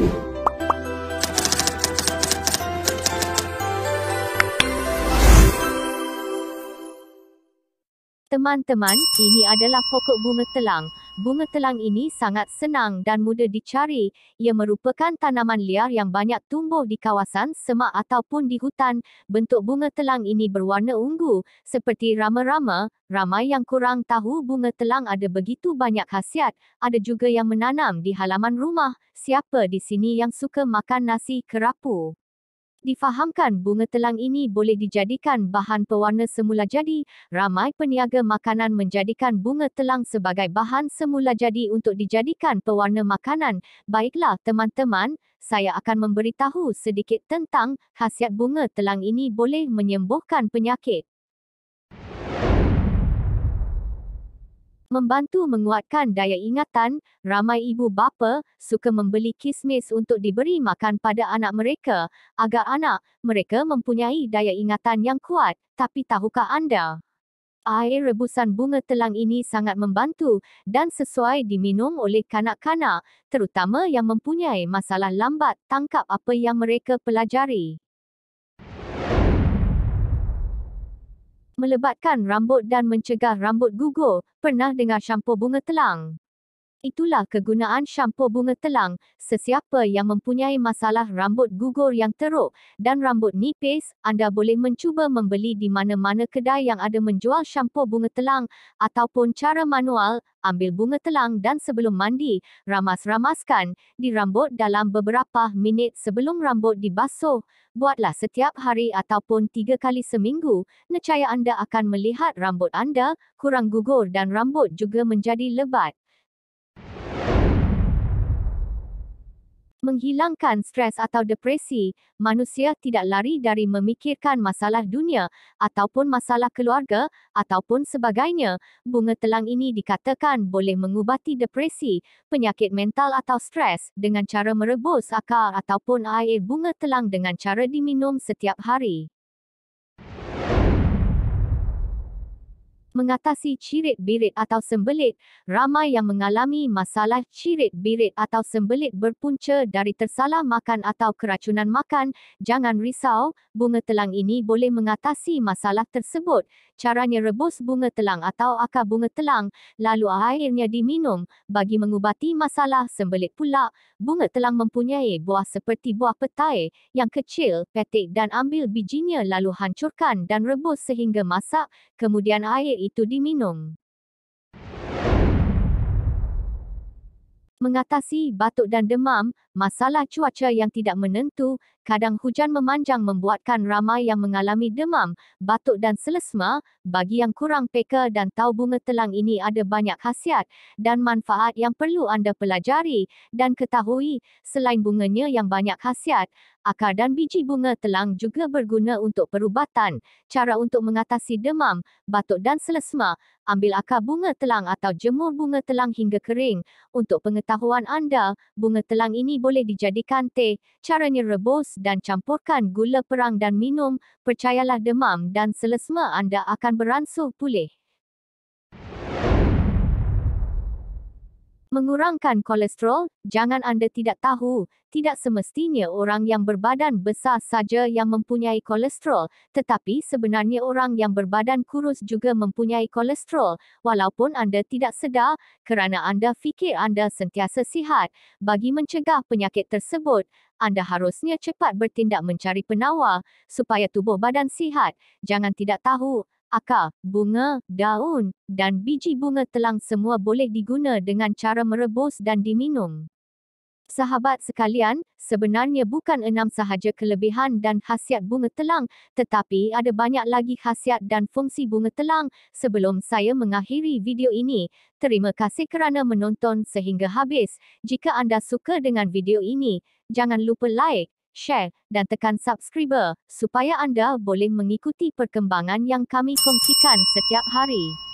you Teman-teman, ini adalah pokok bunga telang. Bunga telang ini sangat senang dan mudah dicari. Ia merupakan tanaman liar yang banyak tumbuh di kawasan semak ataupun di hutan. Bentuk bunga telang ini berwarna ungu, seperti rama-rama. Ramai yang kurang tahu bunga telang ada begitu banyak khasiat. Ada juga yang menanam di halaman rumah. Siapa di sini yang suka makan nasi kerapu? Difahamkan bunga telang ini boleh dijadikan bahan pewarna semula jadi. Ramai peniaga makanan menjadikan bunga telang sebagai bahan semula jadi untuk dijadikan pewarna makanan. Baiklah teman-teman, saya akan memberitahu sedikit tentang khasiat bunga telang ini boleh menyembuhkan penyakit. membantu menguatkan daya ingatan, ramai ibu bapa suka membeli kismis untuk diberi makan pada anak mereka agar anak mereka mempunyai daya ingatan yang kuat. Tapi tahukah anda? Air rebusan bunga telang ini sangat membantu dan sesuai diminum oleh kanak-kanak, terutama yang mempunyai masalah lambat tangkap apa yang mereka pelajari. melebatkan rambut dan mencegah rambut gugur, pernah dengar shampoo bunga telang? Itulah kegunaan shampo bunga telang. Sesiapa yang mempunyai masalah rambut gugur yang teruk dan rambut nipis, anda boleh mencuba membeli di mana-mana kedai yang ada menjual shampo bunga telang ataupun cara manual, ambil bunga telang dan sebelum mandi, ramas-ramaskan di rambut dalam beberapa minit sebelum rambut dibasuh. Buatlah setiap hari ataupun tiga kali seminggu, nescaya anda akan melihat rambut anda kurang gugur dan rambut juga menjadi lebat. menghilangkan stres atau depresi, manusia tidak lari dari memikirkan masalah dunia ataupun masalah keluarga ataupun sebagainya. Bunga telang ini dikatakan boleh mengubati depresi, penyakit mental atau stres dengan cara merebus akar ataupun air bunga telang dengan cara diminum setiap hari. mengatasi cirit-birit atau sembelit, ramai yang mengalami masalah cirit-birit atau sembelit berpunca dari tersalah makan atau keracunan makan. Jangan risau, bunga telang ini boleh mengatasi masalah tersebut. Caranya rebus bunga telang atau akar bunga telang, lalu airnya diminum bagi mengubati masalah sembelit pula. Bunga telang mempunyai buah seperti buah petai yang kecil, petik dan ambil bijinya lalu hancurkan dan rebus sehingga masak. Kemudian air ini itu diminum. Mengatasi batuk dan demam, masalah cuaca yang tidak menentu kadang hujan memanjang membuatkan ramai yang mengalami demam, batuk dan selesma. Bagi yang kurang peka dan tahu bunga telang ini ada banyak khasiat dan manfaat yang perlu anda pelajari dan ketahui, selain bunganya yang banyak khasiat, akar dan biji bunga telang juga berguna untuk perubatan. Cara untuk mengatasi demam, batuk dan selesma, ambil akar bunga telang atau jemur bunga telang hingga kering. Untuk pengetahuan anda, bunga telang ini boleh dijadikan teh, caranya rebus dan campurkan gula perang dan minum, percayalah demam dan selesma anda akan beransur pulih. mengurangkan kolesterol, jangan anda tidak tahu, tidak semestinya orang yang berbadan besar saja yang mempunyai kolesterol, tetapi sebenarnya orang yang berbadan kurus juga mempunyai kolesterol, walaupun anda tidak sedar, kerana anda fikir anda sentiasa sihat. Bagi mencegah penyakit tersebut, anda harusnya cepat bertindak mencari penawar, supaya tubuh badan sihat, jangan tidak tahu, akar, bunga, daun, dan biji bunga telang semua boleh diguna dengan cara merebus dan diminum. Sahabat sekalian, sebenarnya bukan enam sahaja kelebihan dan khasiat bunga telang, tetapi ada banyak lagi khasiat dan fungsi bunga telang. Sebelum saya mengakhiri video ini, terima kasih kerana menonton sehingga habis. Jika anda suka dengan video ini, jangan lupa like, share dan tekan subscriber supaya anda boleh mengikuti perkembangan yang kami kongsikan setiap hari.